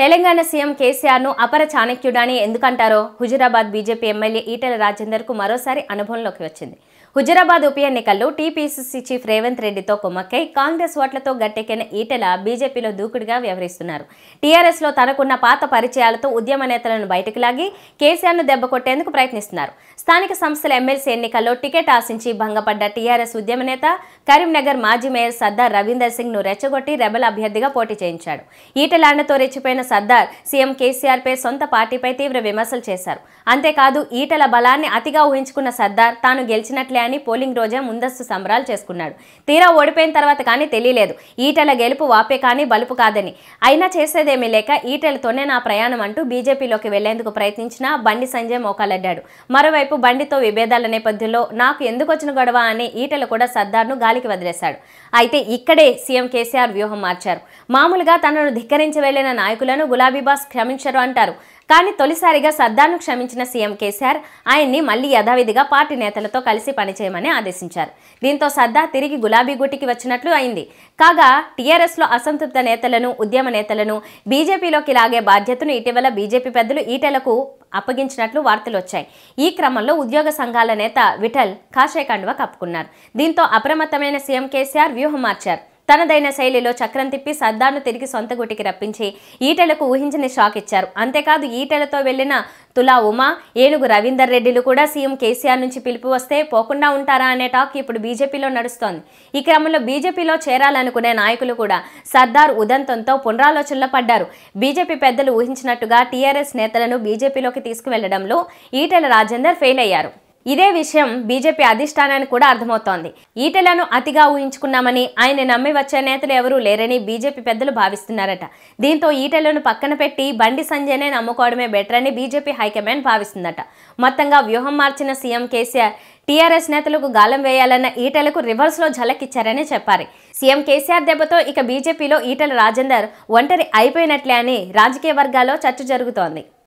Telangana CM ను అపర చాణక్యుడని ఎందుకంటారో హుజురాబాద్ బీజేపీ ఎమ్మెల్యే ఈటెల కు మరోసారి అనుభవంలోకి వచ్చింది హుజరాబాద్ ఉప ఎన్నికల్లో టీపీసీసీ చీఫ్ రేవంత్ రెడ్డితో కుమ్మక్కై కాంగ్రెస్ ఓట్లతో గట్టెక్కిన ఈటెల బీజేపీలో దూకుడుగా వ్యవహరిస్తున్నారు లో తనకున్న పాత పరిచయాలతో ఉద్యమ నేతలను బయటకు లాగి కేసీఆర్ ను దెబ్బకొట్టేందుకు ప్రయత్నిస్తున్నారు స్థానిక సంస్థల ఎమ్మెల్సీ ఎన్నికల్లో టికెట్ ఆశించి భంగపడ్డ టీఆర్ఎస్ ఉద్యమ నేత కరీంనగర్ మాజీ మేయర్ సర్దార్ రవీందర్ సింగ్ ను రెచ్చగొట్టి రెబల్ అభ్యర్థిగా పోటీ చేయించాడు ఈటెలాండతో రెచ్చిపోయిన సర్దార్ సీఎం పై సొంత పార్టీపై తీవ్ర విమర్శలు చేశారు అంతేకాదు ఈటల బలాన్ని అతిగా ఊహించుకున్న సర్దార్ తాను గెలిచినట్లే అని పోలింగ్ రోజే ముందస్తు సంబరాలు చేసుకున్నాడు తీరా ఓడిపోయిన తర్వాత కానీ తెలియలేదు ఈటల గెలుపు వాపే కానీ బలుపు కాదని అయినా చేసేదేమీ లేక ఈటలతోనే నా ప్రయాణం అంటూ బీజేపీలోకి వెళ్లేందుకు ప్రయత్నించిన బండి సంజయ్ మోకాలడ్డాడు మరోవైపు బండితో విభేదాల నేపథ్యంలో నాకు ఎందుకు వచ్చిన గొడవ అని ఈటలు కూడా సర్దార్ను గాలికి వదిలేశాడు అయితే ఇక్కడే సీఎం కేసీఆర్ వ్యూహం మార్చారు మామూలుగా తనను ధిక్కరించి వెళ్లిన నాయకులను గులాబీ గులాబీబాస్ క్షమించరు అంటారు కానీ తొలిసారిగా సర్దార్ను క్షమించిన సీఎం కేసీఆర్ ఆయన్ని మళ్లీ యథావిధిగా పార్టీ నేతలతో కలిసి పనిచేయమని ఆదేశించారు దీంతో సర్దార్ తిరిగి గులాబీ గుటికి వచ్చినట్లు అయింది కాగా టీఆర్ఎస్లో అసంతృప్త నేతలను ఉద్యమ నేతలను బీజేపీలోకి లాగే బాధ్యతను ఇటీవల బీజేపీ పెద్దలు ఈటెలకు అప్పగించినట్లు వార్తలు వచ్చాయి ఈ క్రమంలో ఉద్యోగ సంఘాల నేత విఠల్ కాషాయ కండువ కప్పుకున్నారు దీంతో అప్రమత్తమైన సీఎం కేసీఆర్ వ్యూహం మార్చారు తనదైన శైలిలో చక్రం తిప్పి సర్దార్ను తిరిగి సొంత గుటికి రప్పించి ఈటలకు ఊహించని షాక్ ఇచ్చారు అంతేకాదు ఈటలతో వెళ్లిన తులా ఉమా ఏనుగు రవీందర్ రెడ్డిలు కూడా సీఎం కేసీఆర్ నుంచి పిలుపు వస్తే పోకుండా ఉంటారా అనే టాక్ ఇప్పుడు బీజేపీలో నడుస్తోంది ఈ క్రమంలో బీజేపీలో చేరాలనుకునే నాయకులు కూడా సర్దార్ ఉదంతంతో పునరాలోచనలో పడ్డారు బీజేపీ పెద్దలు ఊహించినట్టుగా టీఆర్ఎస్ నేతలను బీజేపీలోకి తీసుకువెళ్లడంలో ఈటెల రాజేందర్ ఫెయిల్ అయ్యారు ఇదే విషయం బీజేపీ అధిష్టానానికి కూడా అర్థమవుతోంది ఈటలను అతిగా ఊహించుకున్నామని ఆయన నమ్మి వచ్చే నేతలు ఎవరూ లేరని బీజేపీ పెద్దలు భావిస్తున్నారట దీంతో ఈటలను పక్కన పెట్టి బండి సంజయ్నే నమ్ముకోవడమే బెటర్ అని బీజేపీ హైకమాండ్ భావిస్తుందట మొత్తంగా వ్యూహం మార్చిన సీఎం కేసీఆర్ టీఆర్ఎస్ నేతలకు గాలం వేయాలన్న ఈటలకు రివర్స్లో ఇచ్చారని చెప్పారు సీఎం కేసీఆర్ దెబ్బతో ఇక బీజేపీలో ఈటల రాజేందర్ ఒంటరి అయిపోయినట్లే అని రాజకీయ వర్గాల్లో చర్చ జరుగుతోంది